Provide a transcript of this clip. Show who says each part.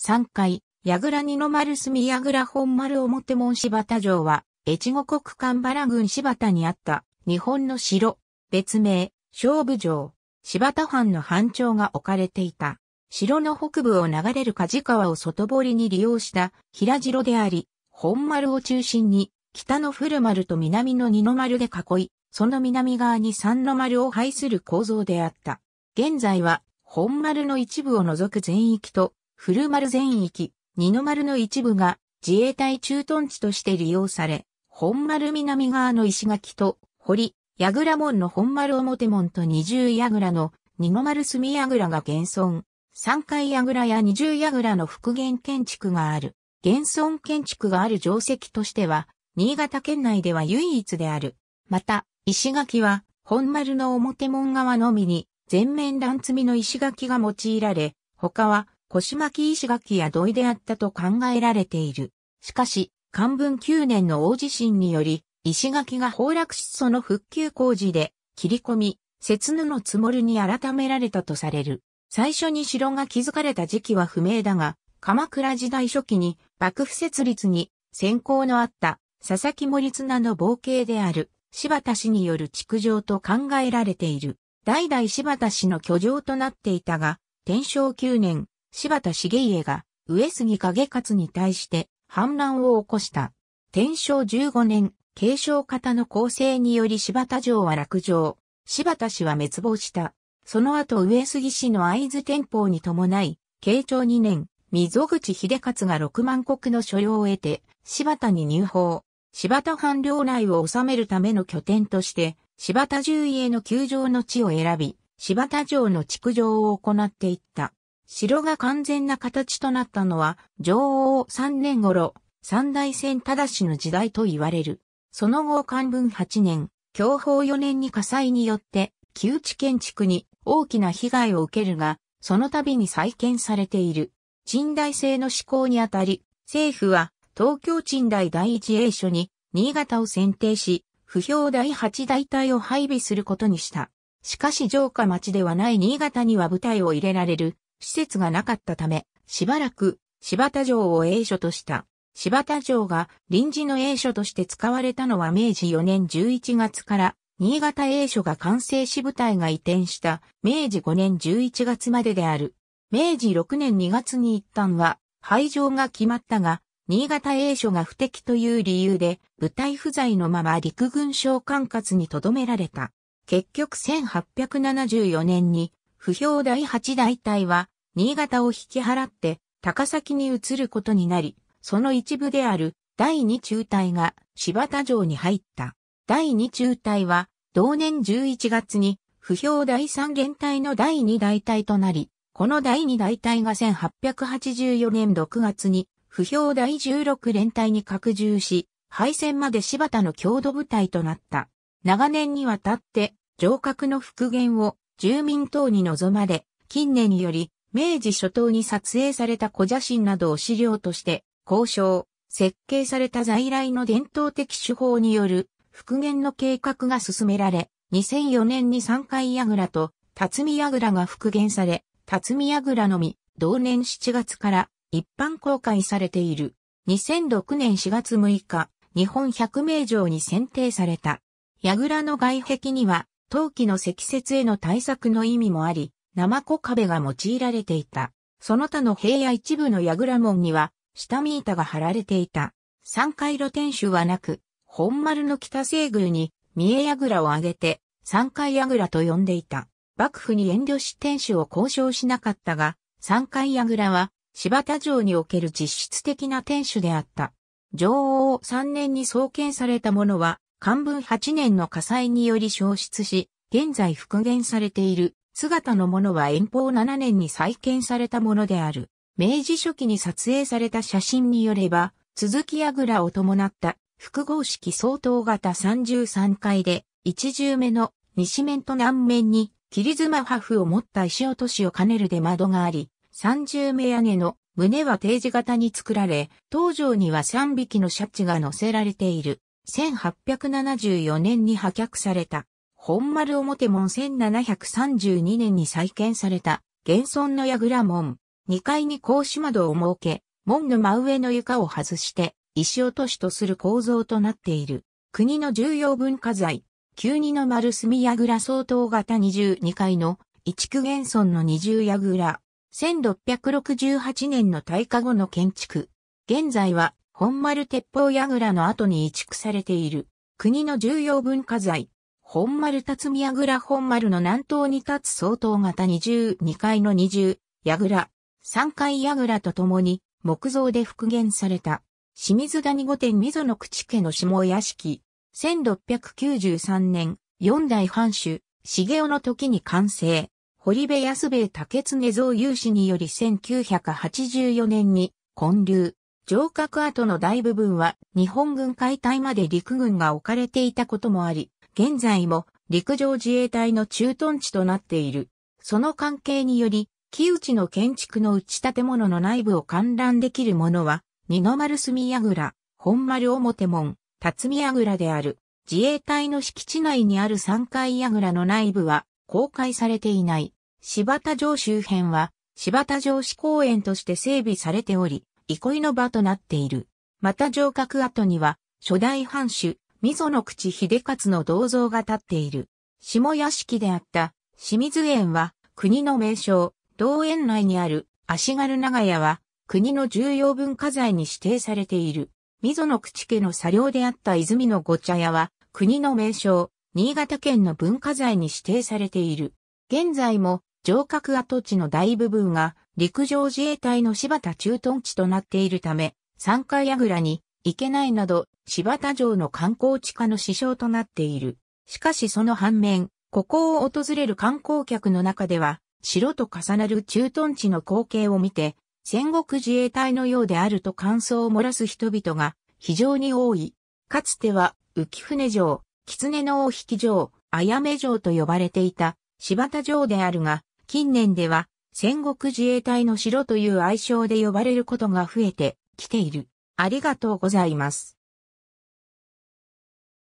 Speaker 1: 三階、矢倉二の丸住矢倉本丸表門柴田城は、越後国間原郡柴田にあった日本の城、別名、勝負城、柴田藩の藩庁が置かれていた。城の北部を流れる梶川を外堀に利用した平城であり、本丸を中心に北の古丸と南の二の丸で囲い、その南側に三の丸を配する構造であった。現在は本丸の一部を除く全域と古丸全域、二の丸の一部が自衛隊駐屯地として利用され、本丸南側の石垣と堀、矢倉門の本丸表門と二重矢倉の二の丸隅矢倉が現存。三階矢倉や二重矢倉の復元建築がある。現存建築がある定石としては、新潟県内では唯一である。また、石垣は、本丸の表門側のみに、全面段積みの石垣が用いられ、他は、腰巻石垣や土井であったと考えられている。しかし、漢文9年の大地震により、石垣が崩落しその復旧工事で、切り込み、節布のつもりに改められたとされる。最初に城が築かれた時期は不明だが、鎌倉時代初期に幕府設立に先行のあった佐々木森綱の冒険である柴田氏による築城と考えられている。代々柴田氏の居城となっていたが、天正9年、柴田重家が上杉景勝に対して反乱を起こした。天正15年、継承方の構成により柴田城は落城。柴田氏は滅亡した。その後上杉氏の合図天保に伴い、慶長2年、溝口秀勝が6万国の所領を得て、柴田に入法。柴田藩領内を治めるための拠点として、柴田重家の球場の地を選び、柴田城の築城を行っていった。城が完全な形となったのは、上王3年頃、三大戦正しの時代と言われる。その後漢文8年、享保4年に火災によって、旧地建築に大きな被害を受けるが、その度に再建されている。賃代制の施行にあたり、政府は東京賃代第一栄所に新潟を選定し、不評第八大隊を配備することにした。しかし城下町ではない新潟には部隊を入れられる施設がなかったため、しばらく柴田城を栄所とした。柴田城が臨時の栄所として使われたのは明治4年11月から新潟栄所が完成し部隊が移転した明治5年11月までである。明治6年2月に一旦は廃城が決まったが、新潟栄所が不適という理由で部隊不在のまま陸軍省管轄に留められた。結局1874年に不評第8大隊は、新潟を引き払って、高崎に移ることになり、その一部である第2中隊が柴田城に入った。第2中隊は、同年11月に、不評第3連隊の第2大隊となり、この第2大隊が1884年6月に、不評第16連隊に拡充し、敗戦まで柴田の郷土部隊となった。長年にわたって、城郭の復元を住民等に望まれ、近年により、明治初頭に撮影された小写真などを資料として、交渉、設計された在来の伝統的手法による復元の計画が進められ、2004年に三階櫓と辰巳櫓が復元され、辰巳櫓のみ、同年7月から一般公開されている。2006年4月6日、日本百名城に選定された。櫓の外壁には、陶器の積雪への対策の意味もあり、生子壁が用いられていた。その他の平野一部の櫓門には、下見板が張られていた。三階露天守はなく、本丸の北西宮に、三重櫓を挙げて、三階櫓と呼んでいた。幕府に遠慮し天守を交渉しなかったが、三階櫓は、柴田城における実質的な天守であった。上王3年に創建されたものは、漢文8年の火災により消失し、現在復元されている姿のものは遠方7年に再建されたものである。明治初期に撮影された写真によれば、続きやぐらを伴った複合式相当型33階で、一重目の西面と南面に切妻破風を持った石落としを兼ねるで窓があり、3重目屋根の胸は定時型に作られ、東上には3匹のシャチが乗せられている。1874年に破却された。本丸表門1732年に再建された、現存の櫓門。2階に格子窓を設け、門の真上の床を外して、石落としとする構造となっている。国の重要文化財、旧二の丸隅櫓相当型22階の、一区現存の二重櫓。1668年の大火後の建築。現在は本丸鉄砲櫓の後に移築されている、国の重要文化財、本丸辰巳櫓本丸の南東に立つ相当型22階の20、櫓、3階櫓とともに、木造で復元された、清水谷御殿溝の口家の下屋敷、1693年、四代藩主、重雄の時に完成。堀部安兵衛竹常蔵有志により1984年に、建立。城郭跡の大部分は日本軍解体まで陸軍が置かれていたこともあり、現在も陸上自衛隊の駐屯地となっている。その関係により、木内の建築の内建物の内部を観覧できるものは、二の丸隅櫓、本丸表門、辰巳櫓である。自衛隊の敷地内にある3階櫓の内部は公開されていない。柴田城周辺は柴田城市公園として整備されており、憩いの場となっている。また城郭跡には、初代藩主、溝の口秀勝の銅像が立っている。下屋敷であった清水園は国の名称、銅園内にある足軽長屋は国の重要文化財に指定されている。溝の口家の茶寮であった泉のご茶屋は国の名称、新潟県の文化財に指定されている。現在も城郭跡地の大部分が陸上自衛隊の柴田駐屯地となっているため、三階櫓に、行けないなど、柴田城の観光地化の支障となっている。しかしその反面、ここを訪れる観光客の中では、城と重なる駐屯地の光景を見て、戦国自衛隊のようであると感想を漏らす人々が非常に多い。かつては、浮舟城、狐の大引城、あやめ城と呼ばれていた柴田城であるが、近年では戦国自衛隊の城という愛称で呼ばれることが増えてきている。ありがとうございます。